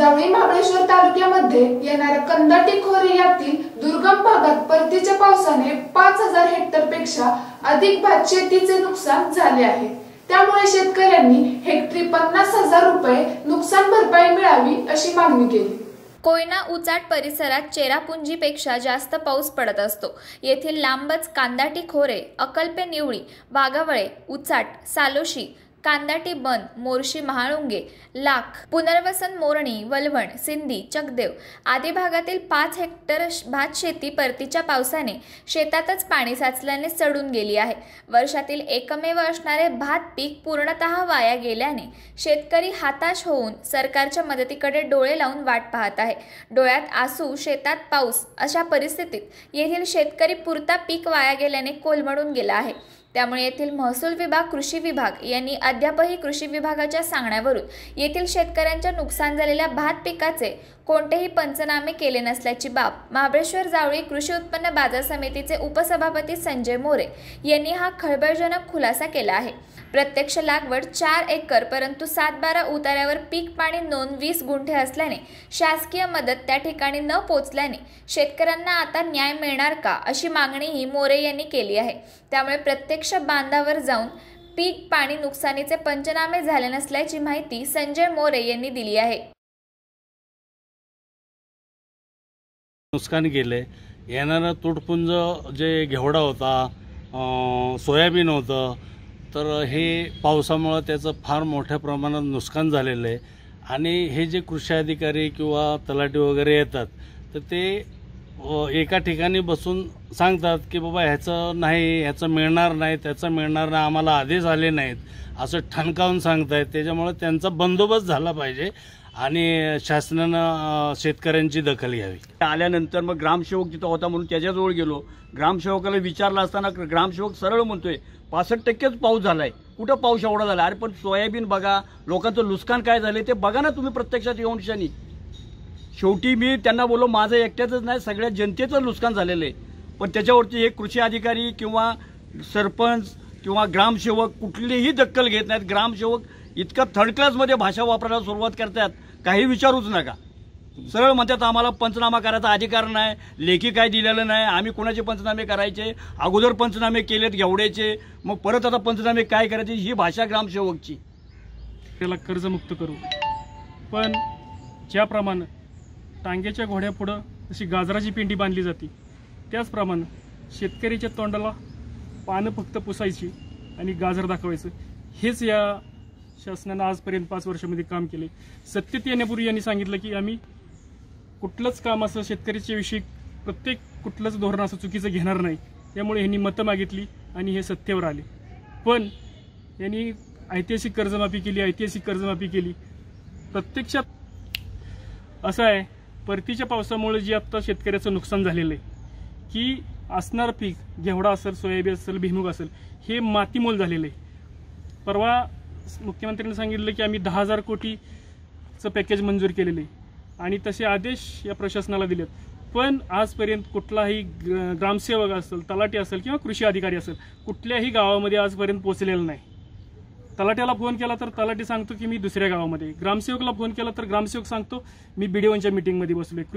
जावळी महाबळेश्वर तालुक्यामध्ये येणाऱ्या कंदाटी खोरे यातील दुर्गम भागात परतीच्या पावसाने पाच हजार हेक्टर पेक्षा अधिक भात शेतीचे नुकसान झाले आहे त्यामुळे शेतकऱ्यांनी हेक्टरी पन्नास हजार रुपये नुकसान भरपाई मिळावी अशी मागणी केली कोयना उचाट परिसरात चेरापुंजीपेक्षा जास्त पाऊस पडत असतो येथील लांबच कांदाटी खोरे अकल्पे निवळी वाघावळे उचाट सालोशी कांदाटी बन मोर्शी महाळुंगे लाख पुनर्वसन मोरणी वलवण सिंधी चकदेव आदी भागातील पाच हेक्टर भात शेती परतीच्या पावसाने शेतातच पाणी साचल्याने सडून गेली आहे वर्षातील एकमेव असणारे भात पीक पूर्णत वाया गेल्याने शेतकरी हाताश होऊन सरकारच्या मदतीकडे डोळे लावून वाट पाहत आहे डोळ्यात आसू शेतात पाऊस अशा परिस्थितीत येथील शेतकरी पुरता पीक वाया गेल्याने कोलमडून गेला आहे त्यामुळे येथील महसूल विभाग कृषी विभाग यांनी अद्यापही कृषी विभागाच्या सांगण्यावरून येथील शेतकऱ्यांच्या नुकसान झालेल्या भात पिकाचे कोणतेही पंचनामे केले नसल्याची बाब महाबळेश्वर जावळी कृषी उत्पन्न बाजार समितीचे उपसभापती संजय मोरे यांनी हा खळबळजनक खुलासा केला आहे प्रत्यक्ष लागवड चार एकर परंतु सातबारा उतार्यावर पीक पाणी नोंद वीस गुंठे असल्याने शासकीय मदत त्या ठिकाणी न पोचल्याने शेतकऱ्यांना आता न्याय मिळणार का अशी मागणीही मोरे यांनी केली आहे त्यामुळे प्रत्यक्ष बांधावर जाऊन पीक पाणी नुकसानीचे पंचनामे झाले नसल्याची माहिती संजय मोरे यांनी दिली आहे नुकसान केले येणारा तुटपुंज जे घेवडा होता सोयाबीन होतं तर हे पावसामुळं त्याचं फार मोठ्या प्रमाणात नुकसान झालेलं आहे आणि हे जे कृषी अधिकारी किंवा तलाठी वगैरे येतात तर ते एका ठिकाणी बसून सांगतात की बाबा ह्याचं नाही ह्याचं मिळणार नाही त्याचं मिळणार नाही आम्हाला आधीच आले नाहीत असं ठणकावून आहेत त्याच्यामुळे त्यांचा बंदोबस्त झाला पाहिजे आणि शासनानं शेतकऱ्यांची दखल घ्यावी आल्यानंतर मग ग्रामसेवक तिथं होता म्हणून त्याच्याजवळ गेलो ग्रामसेवकाला विचारला असताना ग्रामसेवक सरळ म्हणतोय पासष्ट टक्केच पाऊस झालाय कुठं पाऊस एवढा झाला अरे पण सोयाबीन बघा लोकांचं नुकसान काय झालं ते बघा ना तुम्ही प्रत्यक्षात येऊन शनी शेवटी मी त्यांना बोललो माझं एकट्याचंच नाही सगळ्या जनतेचं नुकसान झालेलं आहे पण त्याच्यावरती हे कृषी अधिकारी किंवा सरपंच किंवा ग्रामसेवक कुठलीही दखल घेत नाहीत ग्रामसेवक इतका थर्ड क्लासमध्ये भाषा वापरायला सुरुवात करतात काही विचारूच नका सरळ म्हणतात आम्हाला पंचनामा करायचा अधिकार नाही लेखी काय दिलेलं नाही आम्ही कोणाचे पंचनामे करायचे अगोदर पंचनामे केलेत घेवड्याचे मग परत आता पंचनामे काय करायचे ही भाषा ग्रामसेवकची त्याला कर्जमुक्त करू पण ज्याप्रमाणे टांग्याच्या घोड्यापुढं अशी गाजराची पेंडी बांधली जाते त्याचप्रमाणे शेतकऱ्याच्या तोंडाला पानं फक्त पुसायची आणि गाजर दाखवायचं हेच या शासनानं आजपर्यंत पाच वर्षामध्ये काम केले सत्यत येण्यापूर्वी यांनी सांगितलं की आम्ही कुठलंच काम असं शेतकऱ्याच्या विषयी प्रत्येक कुठलंच धोरण असं चुकीचं घेणार नाही त्यामुळे ह्यांनी मतं मागितली आणि हे सत्तेवर आले पण यांनी ऐतिहासिक कर्जमाफी केली ऐतिहासिक कर्जमाफी केली प्रत्यक्षात असं आहे परतीच्या पावसामुळे जे आत्ता शेतकऱ्याचं नुकसान झालेलं आहे की असणारं पीक घेवडा असेल सोयाबीन असेल भिमुग असेल हे मातीमोल झालेलं आहे परवा मुख्यमंत्र्यांनी सांगितलं की आम्ही दहा हजार कोटीचं पॅकेज मंजूर केलेलं आहे आणि तसे आदेश या प्रशासनाला दिलेत पण आजपर्यंत कुठलाही ग्रामसेवक असेल तलाठी असेल किंवा कृषी अधिकारी असेल कुठल्याही गावामध्ये आजपर्यंत पोचलेलं नाही तलाट्याला फोन केला तर तलाटी सांगतो की मी दुसऱ्या गावामध्ये ग्रामसेवकला फोन केला तर ग्रामसेवक सांगतो मी बीडीओनच्या मीटिंगमध्ये बसलोय